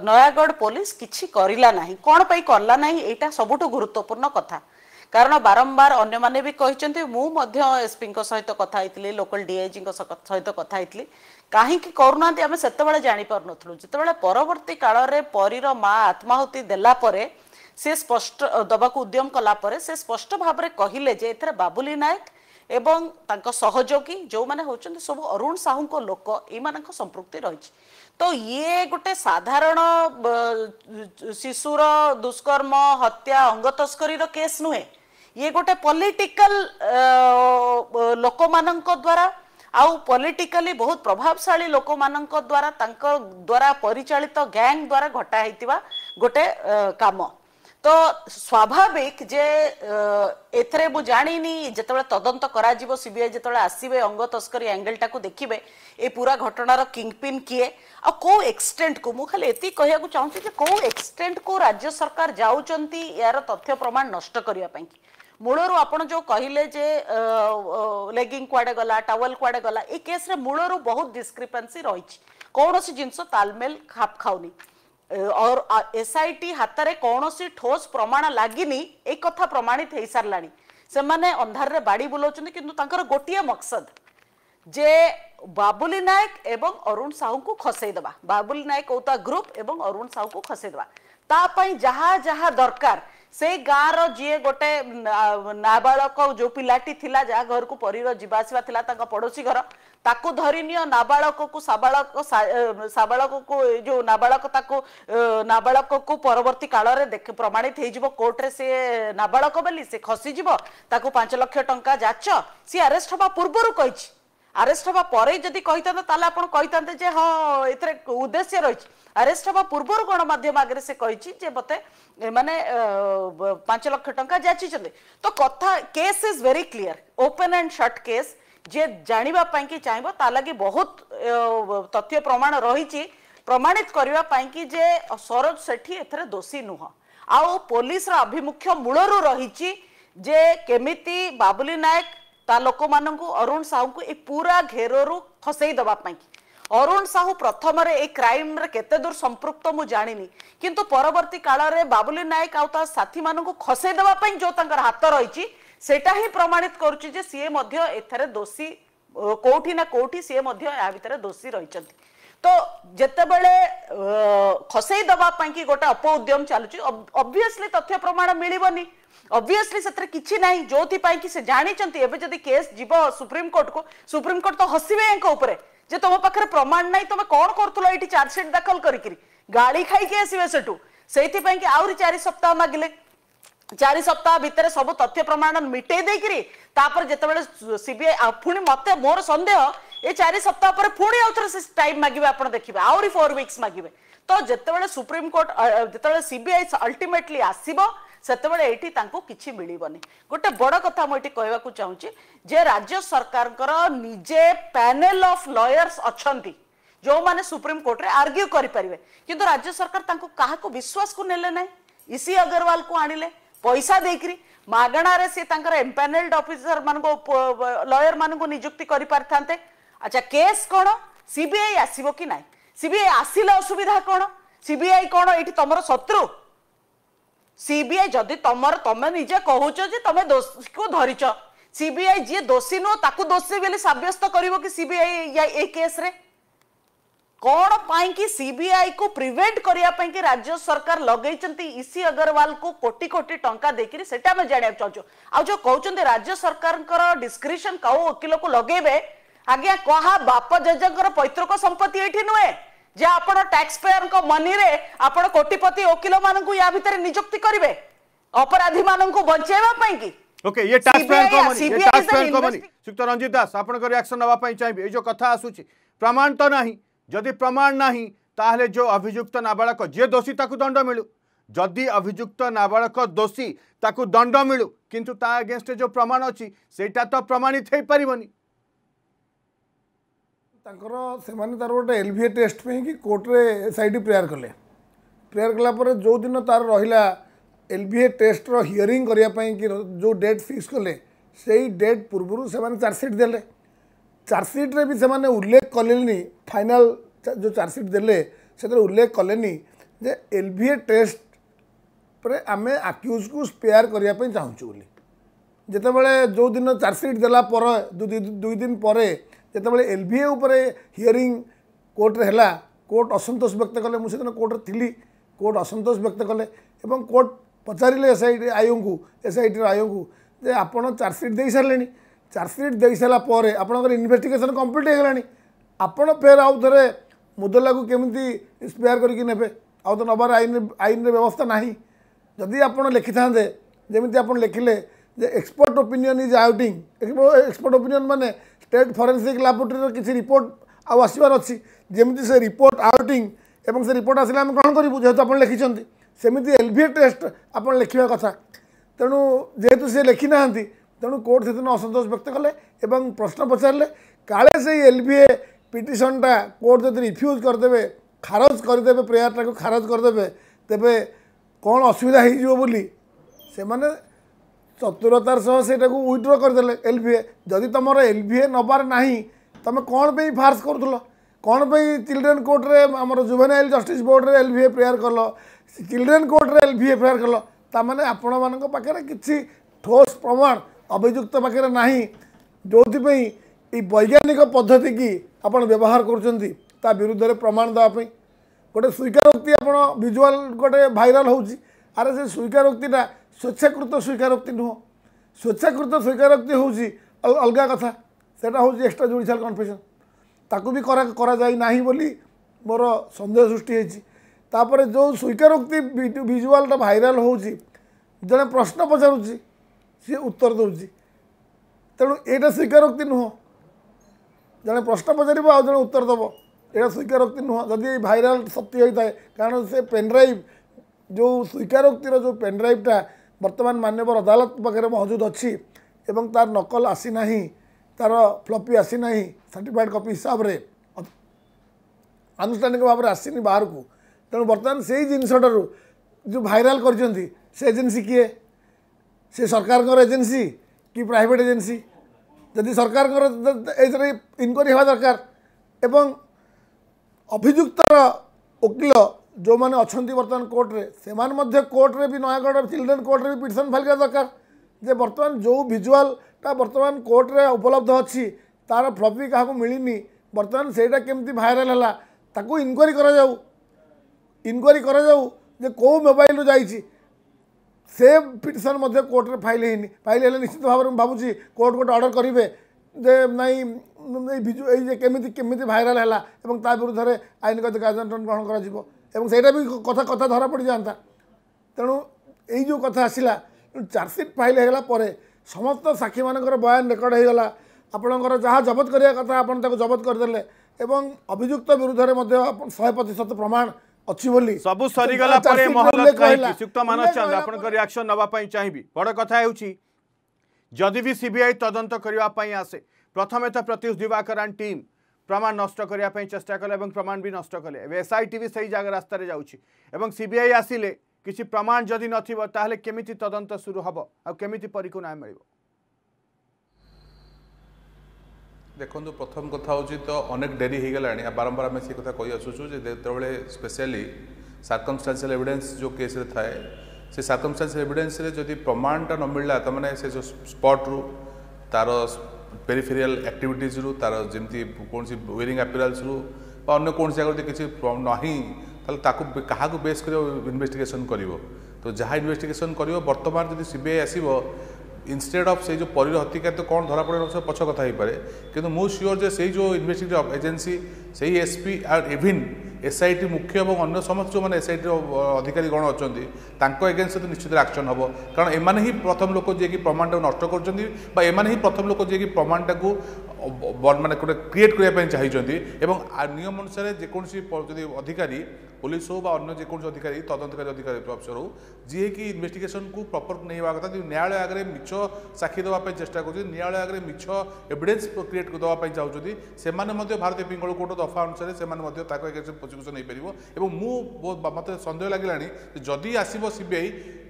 ନୟାଗଡ଼ ପୋଲିସ କିଛି କରିଲା ନାହିଁ କ'ଣ ପାଇଁ କଲା ନାହିଁ ଏଇଟା ସବୁଠୁ ଗୁରୁତ୍ୱପୂର୍ଣ୍ଣ କଥା କାରଣ ବାରମ୍ବାର ଅନ୍ୟମାନେ ବି କହିଛନ୍ତି ମୁଁ ମଧ୍ୟ ଏସ୍ପିଙ୍କ ସହିତ କଥା ହେଇଥିଲି ଲୋକାଲ ଡିଆଇଜିଙ୍କ ସହିତ କଥା ହେଇଥିଲି କାହିଁକି କରୁନାହାନ୍ତି ଆମେ ସେତେବେଳେ ଜାଣିପାରୁନଥିଲୁ ଯେତେବେଳେ ପରବର୍ତ୍ତୀ କାଳରେ ପରୀର ମା ଆତ୍ମାହୁତି ଦେଲା ପରେ ସେ ସ୍ପଷ୍ଟ ଦେବାକୁ ଉଦ୍ୟମ କଲା ପରେ ସେ ସ୍ପଷ୍ଟ ଭାବରେ କହିଲେ ଯେ ଏଥିରେ ବାବୁଲି ନାୟକ ଏବଂ ତାଙ୍କ ସହଯୋଗୀ ଯେଉଁମାନେ ହେଉଛନ୍ତି ସବୁ ଅରୁଣ ସାହୁଙ୍କ ଲୋକ ଏମାନଙ୍କ ସମ୍ପୃକ୍ତି ରହିଛି ତ ଇଏ ଗୋଟେ ସାଧାରଣ ଶିଶୁର ଦୁଷ୍କର୍ମ ହତ୍ୟା ଅଙ୍ଗ ତସ୍କରୀର କେସ୍ ନୁହେଁ ये गोटे पॉलिटिकल लोक मान द्वारा आउ पॉलिटिकली बहुत प्रभावशाली लोक मान द्वारा द्वारा परिचालित गैंग द्वारा घटा होता गोटे कम तो स्वाभाविक जे एथरे मु जानिनी जेतबे तदंत कर जीवो सीबीआई जेतबे आसीबे अंग तस्करी एंगल टाकू देखिबे ए पूरा घटनार किंगपिन किए आ को एक्सटेंट को मु खाली एति कहया को एक्सटेंट को राज्य सरकार जाऊँच यार तथ्य प्रमाण नष्ट करिया ମୂଳରୁ ଆପଣ ଯେଉଁ କହିଲେ ଯେ ଲେଗିଂ କୁଆଡ଼େ ଗଲା ଟାୱେଲ କୁଆଡ଼େ ଗଲା ଏ କେସ୍ରେ ମୂଳରୁ ବହୁତ ଡିସ୍କ୍ରିପାନ୍ସି ରହିଛି କୌଣସି ଜିନିଷ ତାଲମେଲ ଖାପ ଖାଉନି और एसआईटी हाथ में कौन सी ठोस प्रमाण लगनी एक कथा प्रमाणित हो सारा से मैंने अंधार में बाड़ी बुलाऊँ कि गोटे मकसद जे बाबुली नायक एवं अरुण साहू को खसईदे बाबुली नायक औता ग्रुप एवं अरुण साहू को खसईदे तापाई जहाँ जहाँ दरकार ସେଇ ଗାଁର ଯିଏ ଗୋଟେ ନାବାଳକ ଯୋଉ ପିଲାଟି ଥିଲା ଯାହା ଘରକୁ ପରୀର ଯିବା ଆସିବା ଥିଲା ତାଙ୍କ ପଡୋଶୀ ଘର ତାକୁ ଧରିନିଅ ନାବାଳକକୁ ସାବାଳକ ସାବାଳକକୁ ଯୋଉ ନାବାଳକ ତାକୁ ନାବାଳକକୁ ପରବର୍ତ୍ତୀ କାଳରେ ପ୍ରମାଣିତ ହେଇଯିବ କୋର୍ଟରେ ସିଏ ନାବାଳକ ବୋଲି ସେ ଖସିଯିବ ତାକୁ ପାଞ୍ଚ ଲକ୍ଷ ଟଙ୍କା ଯାଚ ସିଏ ଆରେଷ୍ଟ ହବା ପୂର୍ବରୁ କହିଛି আরেস্ট হওয়া পরে যদি কইতান্তে তাহলে আপনার কইতান্তে যে হ্যাঁ এতে উদ্দেশ্য রয়েছে আরেস্ট হওয়া পূর্বর গণমাধ্যম আগে সে কইছি যে মতে মানে পাঁচ লক্ষ টঙ্কা যাচিছেন তো কথা case is very clear open and shut case যে জাঁয়া কি চাইব তা লাগে বহুত তথ্য প্রমাণ রয়েছে প্রমাণিত করা কি যে সরোজ সেঠি এতে দোষী নুহ আও পুলিশর আভিমুখ্য মূলর রয়েছে যে কেমিতি বাবুলি নায়ক ତା ଲୋକମାନଙ୍କୁ ଅରୁଣ ସାହୁଙ୍କୁ ଏ ପୁରା ଘେରରୁ ଖସେଇ ଦେବା ପାଇଁ ଅରୁଣ ସାହୁ ପ୍ରଥମରେ ଏଇ କ୍ରାଇମରେ କେତେ ଦୂର ସମ୍ପୃକ୍ତ ମୁଁ ଜାଣିନି କିନ୍ତୁ ପରବର୍ତ୍ତୀ କାଳରେ ବାବୁଲି ନାୟକ ଆଉ ତା ସାଥୀମାନଙ୍କୁ ଖସେଇ ଦେବା ପାଇଁ ଯେଉଁ ତାଙ୍କର ହାତ ରହିଛି ସେଇଟା ହିଁ ପ୍ରମାଣିତ କରୁଛି ଯେ ସିଏ ମଧ୍ୟ ଏଥିରେ ଦୋଷୀ କୋଉଠି ନା କୋଉଠି ସିଏ ମଧ୍ୟ ଏହା ଭିତରେ ଦୋଷୀ ରହିଛନ୍ତି ତ ଯେତେବେଳେ ଖସେଇ ଦେବା ପାଇଁକି ଗୋଟେ ଅପ ଉଦ୍ୟମ ଚାଲୁଛି ଅବଭିୟସଲି ତଥ୍ୟ ପ୍ରମାଣ ମିଳିବନି ଅବଭିୟସଲି ସେଥିରେ କିଛି ନାହିଁ ଯେଉଁଥିପାଇଁ କି ସେ ଜାଣିଛନ୍ତି ଏବେ ଯଦି କେସ୍ ଯିବ ସୁପ୍ରିମକୋର୍ଟକୁ ସୁପ୍ରିମକୋର୍ଟ ତ ହସିବେ ୟାଙ୍କ ଉପରେ ଯେ ତମ ପାଖରେ ପ୍ରମାଣ ନାହିଁ ତମେ କ'ଣ କରୁଥିଲ ଏଇଠି ଚାର୍ଜସିଟ୍ ଦାଖଲ କରିକିରି ଗାଳି ଖାଇକି ଆସିବେ ସେଠୁ ସେଇଥିପାଇଁ କି ଆହୁରି ଚାରି ସପ୍ତାହ ମାଗିଲେ ଚାରି ସପ୍ତାହ ଭିତରେ ସବୁ ତଥ୍ୟ ପ୍ରମାଣ ମିଟେଇ ଦେଇକିରି ତାପରେ ଯେତେବେଳେ ସିବିଆଇ ପୁଣି ମତେ ମୋର ସନ୍ଦେହ ଏ ଚାରି ସପ୍ତାହ ପରେ ପୁଣି ଆଉ ଥରେ ସେ ଟାଇମ୍ ମାଗିବେ ଆପଣ ଦେଖିବେ ଆହୁରି ଫୋର୍ ୱିକ୍ସ ମାଗିବେ ତ ଯେତେବେଳେ ସୁପ୍ରିମକୋର୍ଟ ଯେତେବେଳେ ସିବିଆଇ ଅଲ୍ଟିମେଟଲି ଆସିବ ସେତେବେଳେ ଏଇଠି ତାଙ୍କୁ କିଛି ମିଳିବନି ଗୋଟେ ବଡ଼ କଥା ମୁଁ ଏଠି କହିବାକୁ ଚାହୁଁଛି ଯେ ରାଜ୍ୟ ସରକାରଙ୍କର ନିଜେ ପ୍ୟାନେଲ ଅଫ୍ ଲୟର୍ସ ଅଛନ୍ତି ଯେଉଁମାନେ ସୁପ୍ରିମକୋର୍ଟରେ ଆର୍ଗ୍ୟୁ କରିପାରିବେ କିନ୍ତୁ ରାଜ୍ୟ ସରକାର ତାଙ୍କୁ କାହାକୁ ବିଶ୍ୱାସକୁ ନେଲେ ନାହିଁ ଇସି ଅଗ୍ରୱାଲଙ୍କୁ ଆଣିଲେ ପଇସା ଦେଇକିରି ମାଗଣାରେ ସେ ତାଙ୍କର ଏମ୍ପାନେଲ୍ଡ ଅଫିସର ମାନଙ୍କୁ ଲୟର ମାନଙ୍କୁ ନିଯୁକ୍ତି କରିପାରିଥାନ୍ତେ ଆଚ୍ଛା କେସ୍ କ'ଣ ସିବିଆଇ ଆସିବ କି ନାହିଁ ସିବିଆଇ ଆସିଲେ ଅସୁବିଧା କ'ଣ ସିବିଆଇ କ'ଣ ଏଇଠି ତମର ଶତ୍ରୁ सीबीआई जदि तमर तमे निजे कहो जे तमे दोष को धरिचो सीबीआई जे दोषी नो ताकु दोषी बेले सब्यस्त करिवो सीबीआई केस रे कौन पाई कि सीबीआई को प्रिवेंट करिया कि राज्य सरकार लगे चंती इसी अग्रवाल को कोटी कोटी टंका देखिरे सेटा में जाने जो कहो राज्य सरकार कर डिस्क्रिप्शन कहो को लगे आज्ञा कहा बाप जजकर पैतृक संपत्ति एठी नुए जे टैक्स पेयर को मनी रे আপনার कोटिपति वकील मान को या মানুষ नियुक्ति करिवे अपराधी मान को মানুষ पई কি ओके ये टैक्स पेयर को मनी ये टैक्स पेयर को मनी सुक्त रंजीत दास आपण को रिएक्शन नवा पई ए जो कथा आसुची प्रमाण तो नाही जदी प्रमाण नाही ताहले जो अभियुक्त नाबालक जे दोषी ताकु दंड मिलु जदि अभियुक्त नाबालक दोषी ताकु दंड मिलु किंतु ता अगेंस्ट जो प्रमाण अछि सेटा तो प्रमाणित हे परिबनी से गोटे एल भी ए टेस्ट पे कि कोर्टे एस आई डी प्रेयर कले प्रेयर कलापर जो दिन तार रहा एल भी ए टेस्ट रिअरींग करने कि जो डेट फिक्स कले से ही डेट पूर्व से चार्जसीट दे चार्जसीट्रे भी से उल्लेख कले फाइनाल जो चार्जसीट दे उल्लेख कले एल टेस्ट पर आम आक्यूज को स्पेयर करने चाहूँ बोली जो दिन चार्जसीट दे दुई दिन पर जितेबाला एल बी ए हिअरी कोर्ट्रे कोर्ट असंतोष व्यक्त कले मुझे कोर्ट्रे थी कोर्ट असंतोष व्यक्त कले कोर्ट पचारे एस आई टी आयो को एस आई टी आयो को आप चार्जसीट दे सारे चार्जसीट दे सारापर आपर इनभेटिगेसन कम्प्लीट हो आपड़ फेर आउ थे मुदला को कमी करे आउ तो नबार आईन आईन व्यवस्था ना जदि आप लिखि था जमी आप लिखिले expert opinion is awaiting expert opinion मैंने ଷ୍ଟେଟ୍ ଫରେନ୍ସିକ୍ ଲାବୋରେଟୋରୀର କିଛି ରିପୋର୍ଟ ଆଉ ଆସିବାର ଅଛି ଯେମିତି ସେ ରିପୋର୍ଟ ଆଉଟିଂ ଏବଂ ସେ ରିପୋର୍ଟ ଆସିଲେ ଆମେ କ'ଣ କରିବୁ ଯେହେତୁ ଆପଣ ଲେଖିଛନ୍ତି ସେମିତି ଏଲ୍ ଭି ଏ ଟେଷ୍ଟ ଆପଣ ଲେଖିବା କଥା ତେଣୁ ଯେହେତୁ ସେ ଲେଖିନାହାନ୍ତି ତେଣୁ କୋର୍ଟ ସେଦିନ ଅସନ୍ତୋଷ ବ୍ୟକ୍ତ କଲେ ଏବଂ ପ୍ରଶ୍ନ ପଚାରିଲେ କାଳେ ସେଇ ଏଲ୍ ଭି ଏ ପିଟିସନ୍ଟା କୋର୍ଟ ଯଦି ରିଫ୍ୟୁଜ୍ କରିଦେବେ ଖାରଜ କରିଦେବେ ପ୍ରେୟାରଟାକୁ ଖାରଜ କରିଦେବେ ତେବେ କ'ଣ ଅସୁବିଧା ହେଇଯିବ ବୋଲି ସେମାନେ ଚତୁରତାର ସହ ସେଇଟାକୁ ୱିଡ୍ର କରିଦେଲେ ଏଲ୍ ଭି ଏ ଯଦି ତୁମର ଏଲ୍ ଭି ଏ ନେବାର ନାହିଁ ତୁମେ କ'ଣ ପାଇଁ ଫାର୍ସ କରୁଥିଲ କ'ଣ ପାଇଁ ଚିଲଡ୍ରେନ୍ କୋର୍ଟରେ ଆମର ଜୁଭେନାଇଲ୍ ଜଷ୍ଟିସ୍ ବୋର୍ଡ଼ରେ ଏଲ୍ ଭି ଏ ପ୍ରେୟାର କଲ ଚିଲଡ୍ରେନ୍ କୋର୍ଟରେ ଏଲ୍ ଭି ଏ ପ୍ରେୟାର କଲ ତାମାନେ ଆପଣମାନଙ୍କ ପାଖରେ କିଛି ଠୋସ୍ ପ୍ରମାଣ ଅଭିଯୁକ୍ତ ପାଖରେ ନାହିଁ ଯେଉଁଥିପାଇଁ ଏଇ ବୈଜ୍ଞାନିକ ପଦ୍ଧତିକି ଆପଣ ବ୍ୟବହାର କରୁଛନ୍ତି ତା ବିରୁଦ୍ଧରେ ପ୍ରମାଣ ଦେବା ପାଇଁ ଗୋଟେ ସ୍ୱୀକାରୋକ୍ତି ଆପଣ ଭିଜୁଆଲ୍ ଗୋଟେ ଭାଇରାଲ୍ ହେଉଛି ଆରେ ସେ ସ୍ୱୀକାରୋକ୍ତିଟା ସ୍ୱେଚ୍ଛାକୃତ ସ୍ୱୀକାରୋକ୍ତି ନୁହଁ ସ୍ୱେଚ୍ଛାକୃତ ସ୍ୱୀକାରୋକ୍ତି ହେଉଛି ଅଲଗା କଥା ସେଇଟା ହେଉଛି ଏକ୍ସଟ୍ରା ଜୁଡ଼ିସିଆଲ୍ କନଫେସନ୍ ତାକୁ ବି କରାଯାଇ ନାହିଁ ବୋଲି ମୋର ସନ୍ଦେହ ସୃଷ୍ଟି ହେଇଛି ତାପରେ ଯେଉଁ ସ୍ୱୀକାରୋକ୍ତି ଭିଜୁଆଲ୍ଟା ଭାଇରାଲ୍ ହେଉଛି ଜଣେ ପ୍ରଶ୍ନ ପଚାରୁଛି ସିଏ ଉତ୍ତର ଦେଉଛି ତେଣୁ ଏଇଟା ସ୍ୱୀକାରୋକ୍ତି ନୁହଁ ଜଣେ ପ୍ରଶ୍ନ ପଚାରିବ ଆଉ ଜଣେ ଉତ୍ତର ଦେବ ଏଇଟା ସ୍ୱୀକାରୋକ୍ତି ନୁହଁ ଯଦି ଏଇ ଭାଇରାଲ୍ ସତ୍ୟ ହୋଇଥାଏ କାରଣ ସେ ପେନ୍ଡ୍ରାଇଭ୍ ଯେଉଁ ସ୍ୱୀକାରୋକ୍ତିର ଯେଉଁ ପେନ୍ଡ୍ରାଇଭ୍ଟା ବର୍ତ୍ତମାନ ମାନ୍ୟବର ଅଦାଲତ ପାଖରେ ମହଜୁଦ ଅଛି ଏବଂ ତାର ନକଲ ଆସିନାହିଁ ତାର ଫ୍ଲପି ଆସିନାହିଁ ସାର୍ଟିଫାଏଡ଼୍ କପି ହିସାବରେ ଆନୁଷ୍ଠାନିକ ଭାବରେ ଆସିନି ବାହାରକୁ ତେଣୁ ବର୍ତ୍ତମାନ ସେଇ ଜିନିଷଟାରୁ ଯେଉଁ ଭାଇରାଲ କରିଛନ୍ତି ସେ ଏଜେନ୍ସି କିଏ ସେ ସରକାରଙ୍କର ଏଜେନ୍ସି କି ପ୍ରାଇଭେଟ୍ ଏଜେନ୍ସି ଯଦି ସରକାରଙ୍କର ଏଥିରେ ଇନକ୍ୱାରୀ ହେବା ଦରକାର ଏବଂ ଅଭିଯୁକ୍ତର ଓକିଲ ଯେଉଁମାନେ ଅଛନ୍ତି ବର୍ତ୍ତମାନ କୋର୍ଟରେ ସେମାନେ ମଧ୍ୟ କୋର୍ଟରେ ବି ନୟାଗଡ଼ ଚିଲଡ୍ରେନ୍ କୋର୍ଟରେ ବି ପିଟିସନ୍ ଫାଇଲ୍ ଦରକାର ଯେ ବର୍ତ୍ତମାନ ଯେଉଁ ଭିଜୁଆଲ୍ଟା ବର୍ତ୍ତମାନ କୋର୍ଟରେ ଉପଲବ୍ଧ ଅଛି ତା'ର ଫ୍ଲପି କାହାକୁ ମିଳିନି ବର୍ତ୍ତମାନ ସେଇଟା କେମିତି ଭାଇରାଲ୍ ହେଲା ତାକୁ ଇନକ୍ୱାରି କରାଯାଉ ଇନକ୍ୱାରି କରାଯାଉ ଯେ କେଉଁ ମୋବାଇଲରୁ ଯାଇଛି ସେ ପିଟିସନ୍ ମଧ୍ୟ କୋର୍ଟରେ ଫାଇଲ୍ ହେଇନି ଫାଇଲ୍ ହେଲେ ନିଶ୍ଚିତ ଭାବରେ ମୁଁ ଭାବୁଛି କୋର୍ଟ ଗୋଟେ ଅର୍ଡ଼ର କରିବେ ଯେ ନାଇଁ ଏଇ ଭିଜୁ ଏଇ ଯେ କେମିତି କେମିତି ଭାଇରାଲ୍ ହେଲା ଏବଂ ତା ବିରୁଦ୍ଧରେ ଆଇନଗତ କାର୍ଯ୍ୟାନୁଷ୍ଠାନ ଗ୍ରହଣ କରାଯିବ এবং ସେଇଟା ବି କଥା କଥା ଧରା ପଡ଼ିଯାଆନ୍ତା ତେଣୁ ଏଇ ଯେଉଁ କଥା ଆସିଲା ଚାର୍ଜସିଟ୍ ଫାଇଲ୍ ହୋଇଗଲା ପରେ ସମସ୍ତ ସାକ୍ଷୀମାନଙ୍କର ବୟାନ ରେକର୍ଡ଼ ହୋଇଗଲା ଆପଣଙ୍କର ଯାହା ଜବତ କରିବା କଥା ଆପଣ ତାକୁ ଜବତ କରିଦେଲେ ଏବଂ ଅଭିଯୁକ୍ତ ବିରୁଦ୍ଧରେ ମଧ୍ୟ ଶହେ ପ୍ରତିଶତ ପ୍ରମାଣ ଅଛି ବୋଲି ସବୁ ସରିଗଲା ପରେ ଶ୍ରୀଯୁକ୍ତ ମାନସ ଚନ୍ଦ ଆପଣଙ୍କ ରିଆକ୍ସନ୍ ନେବା ପାଇଁ ଚାହିଁବି ବଡ଼ କଥା ହେଉଛି ଯଦି ବି ସିବିଆଇ ତଦନ୍ତ କରିବା ପାଇଁ ଆସେ ପ୍ରଥମେ ତ ପ୍ରତ୍ୟୁଷ ଦିବାକରାନ୍ ଟିମ୍ প্রমাণ নষ্ট করা চেষ্টা কলে এবং প্রমাণ বি নষ্ট কলে এবার এসআইটি বি সেই জায়গা রাস্তায় যাচ্ছি এবং সিবিআই আসলে কিছু প্রমাণ যদি নথিব তাহলে কেমিতি তদন্ত শুরু হব আমিতি পরীক্ষা ন্যায় মিলব ଦେଖନ୍ତୁ ପ୍ରଥମ କଥା ହେଉଛି ତ ଅନେକ ଡେରି ହେଇଗଲାଣି ବାରମ୍ବାର ଆମେ ସେ କଥା କହିଆସୁଛୁ ଯେ ଯେତେବେଳେ ସ୍ପେଶିଆଲି ସାର୍କମଷ୍ଟାନ୍ସିଆଲ ଏଭିଡେନ୍ସ ଯେଉଁ କେସ୍ରେ ଥାଏ ସେ ସାର୍କମଷ୍ଟାନ୍ସିଆଲ ଏଭିଡେନ୍ସରେ ଯଦି ପ୍ରମାଣଟା ନ ମିଳିଲା ତା'ମାନେ ସେ ଯେଉଁ ସ୍ପଟ୍ରୁ ତା'ର ପେରିଫେରିଆଲ ଆକ୍ଟିଭିଟିଜ୍ରୁ ତା'ର ଯେମିତି କୌଣସି ୱେରିଂ ଆପେରାଲ୍ସରୁ ବା ଅନ୍ୟ କୌଣସି ଜାଗାରୁ ଯଦି କିଛି ନାହିଁ ତାହେଲେ ତାକୁ କାହାକୁ ବେସ୍ କରିବ ଇନଭେଷ୍ଟିଗେସନ୍ କରିବ ତ ଯାହା ଇନଭେଷ୍ଟିଗେସନ୍ କରିବ ବର୍ତ୍ତମାନ ଯଦି ସି ବି ଆଇ ଆସିବ ইনস্টেড অফ সেই যে পরীর হত্যাকারী তো কোণ ধরা পড়ে রয়েছে পছ কথা হইপারে কিন্তু মু সিওর যে সেই যে ইনভেস্টিগেটিভ এজেন্সি সেই এসপি আর ইভিন এসআইটি মুখ্য এবং অন্য সমস্ত যে এসআইটির অধিকারীগণ অনেক তাঁর এগেনস্টে নিশ্চিত আকশন হব কারণ এমানে হি প্রথম লোক যে কি প্রমাণটা নষ্ট করছেন বা এমানে হি প্রথম লোক যে কি প্রমাণটা ମାନେ ଗୋଟେ କ୍ରିଏଟ୍ କରିବା ପାଇଁ ଚାହିଁଛନ୍ତି ଏବଂ ନିୟମ ଅନୁସାରେ ଯେକୌଣସି ଯଦି ଅଧିକାରୀ ପୋଲିସ ହେଉ ବା ଅନ୍ୟ ଯେକୌଣସି ଅଧିକାରୀ ତଦନ୍ତକାରୀ ଅଧିକାରୀ ଅଫିସର ହେଉ ଯିଏକି ଇନଭେଷ୍ଟିଗେସନକୁ ପ୍ରପର ନେଇବା କଥା ଯଦି ନ୍ୟାୟାଳୟ ଆଗରେ ମିଛ ସାକ୍ଷୀ ଦେବା ପାଇଁ ଚେଷ୍ଟା କରୁଛନ୍ତି ନ୍ୟାୟାଳୟ ଆଗରେ ମିଛ ଏଭିଡେନ୍ସ କ୍ରିଏଟ୍ ଦେବା ପାଇଁ ଚାହୁଁଛନ୍ତି ସେମାନେ ମଧ୍ୟ ଭାରତୀୟ ପିଙ୍ଗଳ କୋର୍ଟ ଦଫା ଅନୁସାରେ ସେମାନେ ମଧ୍ୟ ତାଙ୍କ ଏଗେନ୍ଷ୍ଟ ପ୍ରୋସିକ୍ୟୁସନ୍ ହେଇପାରିବ ଏବଂ ମୁଁ ମୋତେ ସନ୍ଦେହ ଲାଗିଲାଣି ଯଦି ଆସିବ ସିବିଆଇ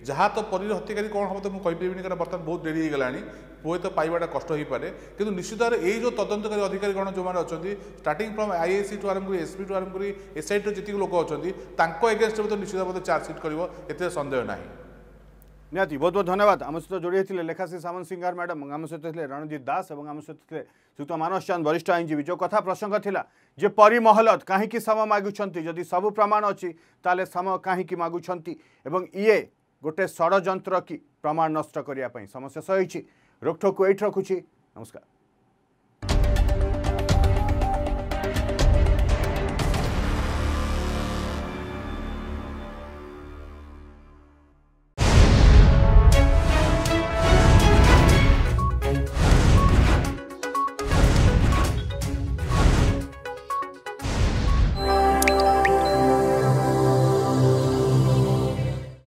ଯାହା ତ ପରୀର ହତ୍ୟାକାରୀ କ'ଣ ହେବ ତ ମୁଁ କହିପାରିବିନି କାରଣ ବର୍ତ୍ତମାନ ବହୁତ ଡେରି ହେଇଗଲାଣି ହୁଏତ ପାଇବାଟା କଷ୍ଟ ହୋଇପାରେ କିନ୍ତୁ ନିଶ୍ଚିତ ଭାବରେ ଏଇ ଯେଉଁ ତଦନ୍ତକାରୀ ଅଧିକାରୀଗଣ ଯେଉଁମାନେ ଅଛନ୍ତି ଷ୍ଟାର୍ଟିଂ ଫ୍ରମ୍ ଆଇଏସି ଠୁ ଆରମ୍ଭ କରି ଏସ୍ପି ଠୁ ଆରମ୍ଭ କରି ଏସ୍ଆଇଟିର ଯେତିକି ଲୋକ ଅଛନ୍ତି ତାଙ୍କ ଏଗେନଷ୍ଟରେ ମଧ୍ୟ ନିଶ୍ଚିତ ଭାବରେ ଚାର୍ଜସିଟ୍ କରିବ ଏଥିରେ ସନ୍ଦେହ ନାହିଁ ନିହାତି ବହୁତ ବହୁତ ଧନ୍ୟବାଦ ଆମ ସହିତ ଯୋଡ଼ି ହୋଇଥିଲେ ଲେଖାଶ୍ରୀ ସାମନ୍ତ ସିଂହାର ମ୍ୟାଡ଼ାମ୍ ଆମ ସହିତ ଥିଲେ ରଣଜିତ ଦାସ ଏବଂ ଆମ ସହିତ ଥିଲେ ଶ୍ରୀଯୁକ୍ତ ମାନସ ଚାନ୍ଦ ବରିଷ୍ଠ ଆଇନଜୀବୀ ଯେଉଁ କଥା ପ୍ରସଙ୍ଗ ଥିଲା ଯେ ପରିମହଲତ କାହିଁକି ସମ ମାଗୁଛନ୍ତି ଯଦି ସବୁ ପ୍ରମାଣ ଅଛି ତାହେଲେ ସମ କାହିଁକି ମାଗୁଛନ୍ତି ଏବଂ ଇଏ ଗୋଟେ ଷଡ଼ଯନ୍ତ୍ର କି ପ୍ରମାଣ ନଷ୍ଟ କରିବା ପାଇଁ ସମ ଶେଷ ହୋଇଛି रोकठोक को यही रखुच्छी नमस्कार